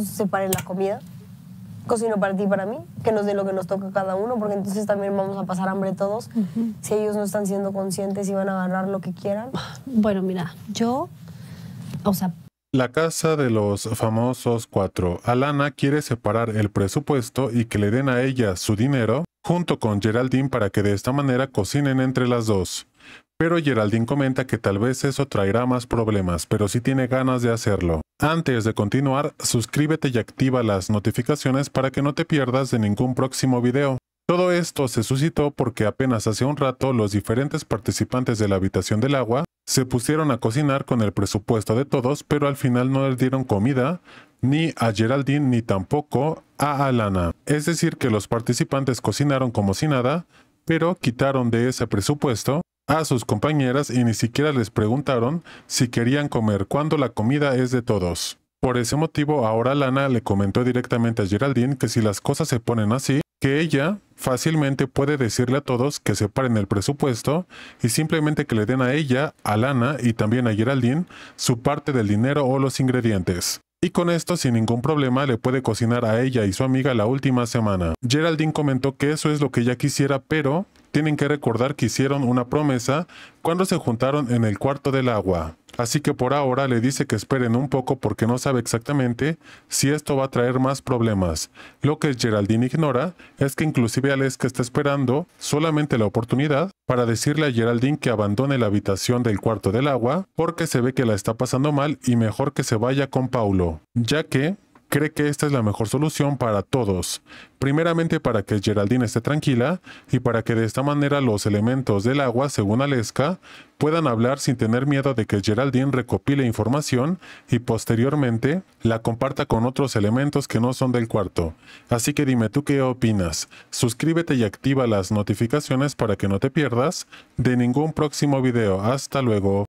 separen la comida, cocino para ti y para mí, que nos dé lo que nos toca cada uno, porque entonces también vamos a pasar hambre todos. Si ellos no están siendo conscientes y van a ganar lo que quieran. Bueno, mira, yo, o sea... La casa de los famosos cuatro. Alana quiere separar el presupuesto y que le den a ella su dinero junto con Geraldine para que de esta manera cocinen entre las dos. Pero Geraldine comenta que tal vez eso traerá más problemas, pero sí tiene ganas de hacerlo. Antes de continuar, suscríbete y activa las notificaciones para que no te pierdas de ningún próximo video. Todo esto se suscitó porque apenas hace un rato los diferentes participantes de la habitación del agua se pusieron a cocinar con el presupuesto de todos, pero al final no les dieron comida ni a Geraldine ni tampoco a Alana. Es decir, que los participantes cocinaron como si nada, pero quitaron de ese presupuesto a sus compañeras y ni siquiera les preguntaron si querían comer cuando la comida es de todos. Por ese motivo, ahora Lana le comentó directamente a Geraldine que si las cosas se ponen así, que ella fácilmente puede decirle a todos que separen el presupuesto y simplemente que le den a ella, a Lana y también a Geraldine su parte del dinero o los ingredientes y con esto sin ningún problema le puede cocinar a ella y su amiga la última semana. Geraldine comentó que eso es lo que ella quisiera, pero tienen que recordar que hicieron una promesa cuando se juntaron en el cuarto del agua. Así que por ahora le dice que esperen un poco porque no sabe exactamente si esto va a traer más problemas. Lo que Geraldine ignora es que inclusive que está esperando solamente la oportunidad para decirle a Geraldine que abandone la habitación del cuarto del agua porque se ve que la está pasando mal y mejor que se vaya con Paulo, ya que cree que esta es la mejor solución para todos, primeramente para que Geraldine esté tranquila y para que de esta manera los elementos del agua, según Aleska, puedan hablar sin tener miedo de que Geraldine recopile información y posteriormente la comparta con otros elementos que no son del cuarto. Así que dime tú qué opinas. Suscríbete y activa las notificaciones para que no te pierdas de ningún próximo video. Hasta luego.